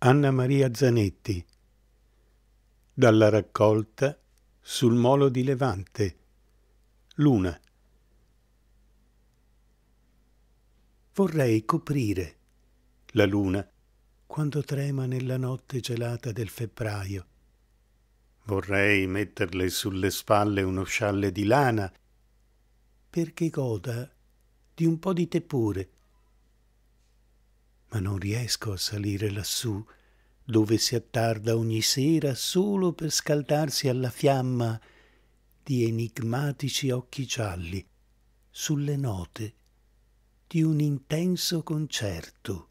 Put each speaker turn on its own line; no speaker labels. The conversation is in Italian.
Anna Maria Zanetti Dalla raccolta Sul molo di Levante Luna Vorrei coprire la luna quando trema nella notte gelata del febbraio.
Vorrei
metterle sulle spalle uno scialle di lana perché goda di un po' di tepore ma non riesco a salire lassù, dove si attarda ogni sera solo per scaldarsi alla fiamma di enigmatici occhi gialli sulle note di un intenso concerto.